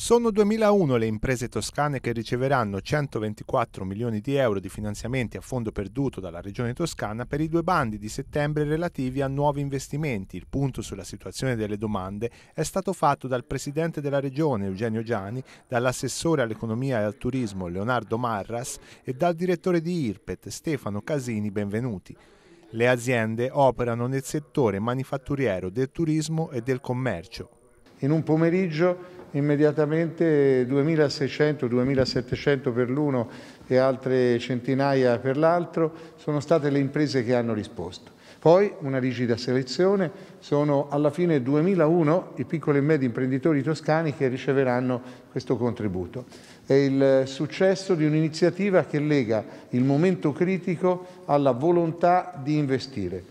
Sono 2001 le imprese toscane che riceveranno 124 milioni di euro di finanziamenti a fondo perduto dalla Regione Toscana per i due bandi di settembre relativi a nuovi investimenti. Il punto sulla situazione delle domande è stato fatto dal Presidente della Regione Eugenio Gianni, dall'assessore all'economia e al turismo Leonardo Marras e dal direttore di IRPET Stefano Casini Benvenuti. Le aziende operano nel settore manifatturiero del turismo e del commercio. In un pomeriggio immediatamente 2.600-2.700 per l'uno e altre centinaia per l'altro, sono state le imprese che hanno risposto. Poi una rigida selezione, sono alla fine 2001 i piccoli e medi imprenditori toscani che riceveranno questo contributo. È il successo di un'iniziativa che lega il momento critico alla volontà di investire.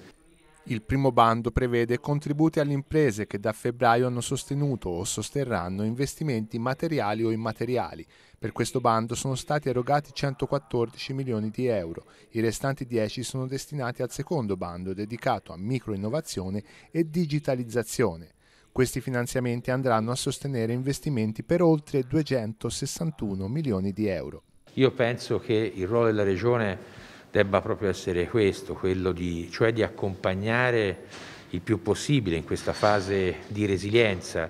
Il primo bando prevede contributi alle imprese che da febbraio hanno sostenuto o sosterranno investimenti materiali o immateriali. Per questo bando sono stati erogati 114 milioni di euro. I restanti 10 sono destinati al secondo bando dedicato a microinnovazione e digitalizzazione. Questi finanziamenti andranno a sostenere investimenti per oltre 261 milioni di euro. Io penso che il ruolo della Regione debba proprio essere questo, quello di, cioè di accompagnare il più possibile in questa fase di resilienza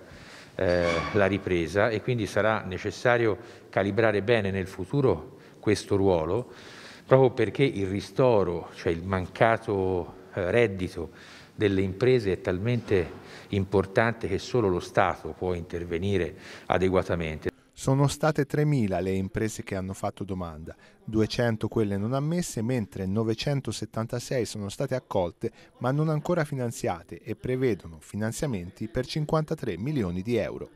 eh, la ripresa e quindi sarà necessario calibrare bene nel futuro questo ruolo, proprio perché il ristoro, cioè il mancato eh, reddito delle imprese è talmente importante che solo lo Stato può intervenire adeguatamente. Sono state 3.000 le imprese che hanno fatto domanda, 200 quelle non ammesse, mentre 976 sono state accolte ma non ancora finanziate e prevedono finanziamenti per 53 milioni di euro.